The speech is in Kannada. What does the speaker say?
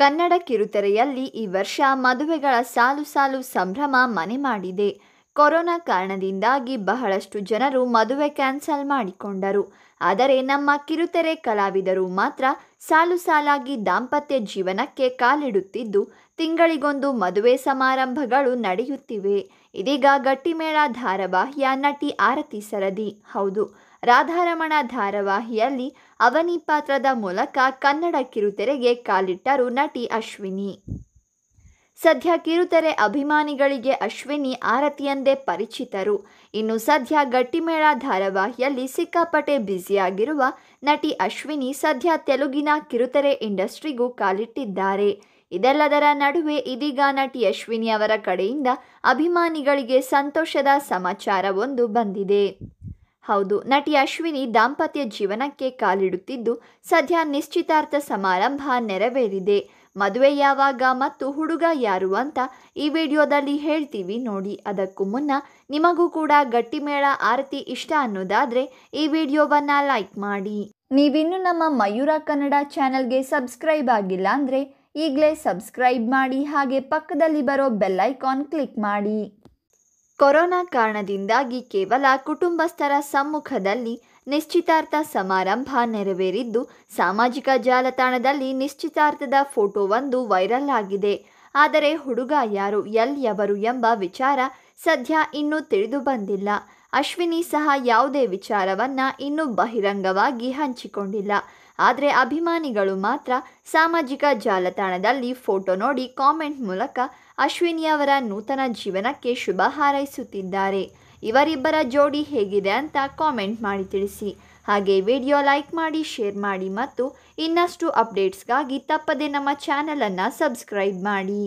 ಕನ್ನಡ ಕಿರುತೆರೆಯಲ್ಲಿ ಈ ವರ್ಷ ಮದುವೆಗಳ ಸಾಲು ಸಾಲು ಸಂಭ್ರಮ ಮನೆ ಮಾಡಿದೆ ಕೊರೋನಾ ಕಾರಣದಿಂದಾಗಿ ಬಹಳಷ್ಟು ಜನರು ಮದುವೆ ಕ್ಯಾನ್ಸಲ್ ಮಾಡಿಕೊಂಡರು ಆದರೆ ನಮ್ಮ ಕಿರುತೆರೆ ಕಲಾವಿದರು ಮಾತ್ರ ಸಾಲು ಸಾಲಾಗಿ ದಾಂಪತ್ಯ ಜೀವನಕ್ಕೆ ಕಾಲಿಡುತ್ತಿದ್ದು ತಿಂಗಳಿಗೊಂದು ಮದುವೆ ಸಮಾರಂಭಗಳು ನಡೆಯುತ್ತಿವೆ ಇದೀಗ ಗಟ್ಟಿಮೇಳ ಧಾರಾವಾಹಿಯ ನಟಿ ಆರತಿ ಸರದಿ ಹೌದು ರಾಧಾರಮಣ ಧಾರಾವಾಹಿಯಲ್ಲಿ ಅವನಿ ಪಾತ್ರದ ಮೂಲಕ ಕನ್ನಡ ಕಿರುತೆರೆಗೆ ಕಾಲಿಟ್ಟರು ನಟಿ ಅಶ್ವಿನಿ ಸದ್ಯ ಕಿರುತೆರೆ ಅಭಿಮಾನಿಗಳಿಗೆ ಅಶ್ವಿನಿ ಆರತಿಯಂದೇ ಪರಿಚಿತರು ಇನ್ನು ಸದ್ಯ ಗಟ್ಟಿಮೇಳ ಧಾರಾವಾಹಿಯಲ್ಲಿ ಸಿಕ್ಕಾಪಟ್ಟೆ ಬ್ಯುಸಿಯಾಗಿರುವ ನಟಿ ಅಶ್ವಿನಿ ಸದ್ಯ ತೆಲುಗಿನ ಕಿರುತೆರೆ ಇಂಡಸ್ಟ್ರಿಗೂ ಕಾಲಿಟ್ಟಿದ್ದಾರೆ ಇದೆಲ್ಲದರ ನಡುವೆ ಇದೀಗ ನಟಿ ಅಶ್ವಿನಿ ಅವರ ಕಡೆಯಿಂದ ಅಭಿಮಾನಿಗಳಿಗೆ ಸಂತೋಷದ ಸಮಾಚಾರವೊಂದು ಬಂದಿದೆ ಹೌದು ನಟಿ ಅಶ್ವಿನಿ ದಾಂಪತ್ಯ ಜೀವನಕ್ಕೆ ಕಾಲಿಡುತ್ತಿದ್ದು ಸದ್ಯ ನಿಶ್ಚಿತಾರ್ಥ ಸಮಾರಂಭ ನೆರವೇರಿದೆ ಮದುವೆ ಯಾವಾಗ ಮತ್ತು ಹುಡುಗ ಯಾರು ಅಂತ ಈ ವಿಡಿಯೋದಲ್ಲಿ ಹೇಳ್ತೀವಿ ನೋಡಿ ಅದಕ್ಕೂ ಮುನ್ನ ನಿಮಗೂ ಕೂಡ ಗಟ್ಟಿಮೇಳ ಆರತಿ ಇಷ್ಟ ಅನ್ನೋದಾದರೆ ಈ ವಿಡಿಯೋವನ್ನು ಲೈಕ್ ಮಾಡಿ ನೀವಿನ್ನು ನಮ್ಮ ಮಯೂರ ಕನ್ನಡ ಚಾನಲ್ಗೆ ಸಬ್ಸ್ಕ್ರೈಬ್ ಆಗಿಲ್ಲ ಅಂದರೆ ಈಗಲೇ ಸಬ್ಸ್ಕ್ರೈಬ್ ಮಾಡಿ ಹಾಗೆ ಪಕ್ಕದಲ್ಲಿ ಬರೋ ಬೆಲ್ಲೈಕಾನ್ ಕ್ಲಿಕ್ ಮಾಡಿ ಕೊರೋನಾ ಕಾರಣದಿಂದಾಗಿ ಕೇವಲ ಕುಟುಂಬಸ್ಥರ ಸಮ್ಮುಖದಲ್ಲಿ ನಿಶ್ಚಿತಾರ್ಥ ಸಮಾರಂಭ ನೆರವೇರಿದ್ದು ಸಾಮಾಜಿಕ ಜಾಲತಾಣದಲ್ಲಿ ನಿಶ್ಚಿತಾರ್ಥದ ಫೋಟೋವೊಂದು ವೈರಲ್ ಆಗಿದೆ ಆದರೆ ಹುಡುಗ ಯಾರು ಎಲ್ಲಿಯವರು ಎಂಬ ವಿಚಾರ ಸದ್ಯ ಇನ್ನೂ ತಿಳಿದು ಬಂದಿಲ್ಲ ಅಶ್ವಿನಿ ಸಹ ಯಾವುದೇ ವಿಚಾರವನ್ನು ಇನ್ನೂ ಬಹಿರಂಗವಾಗಿ ಹಂಚಿಕೊಂಡಿಲ್ಲ ಆದರೆ ಅಭಿಮಾನಿಗಳು ಮಾತ್ರ ಸಾಮಾಜಿಕ ಜಾಲತಾಣದಲ್ಲಿ ಫೋಟೋ ನೋಡಿ ಕಾಮೆಂಟ್ ಮೂಲಕ ಅಶ್ವಿನಿಯವರ ನೂತನ ಜೀವನಕ್ಕೆ ಶುಭ ಹಾರೈಸುತ್ತಿದ್ದಾರೆ ಇವರಿಬ್ಬರ ಜೋಡಿ ಹೇಗಿದೆ ಅಂತ ಕಾಮೆಂಟ್ ಮಾಡಿ ತಿಳಿಸಿ ಹಾಗೆ ವಿಡಿಯೋ ಲೈಕ್ ಮಾಡಿ ಶೇರ್ ಮಾಡಿ ಮತ್ತು ಇನ್ನಷ್ಟು ಅಪ್ಡೇಟ್ಸ್ಗಾಗಿ ತಪ್ಪದೇ ನಮ್ಮ ಚಾನಲನ್ನು ಸಬ್ಸ್ಕ್ರೈಬ್ ಮಾಡಿ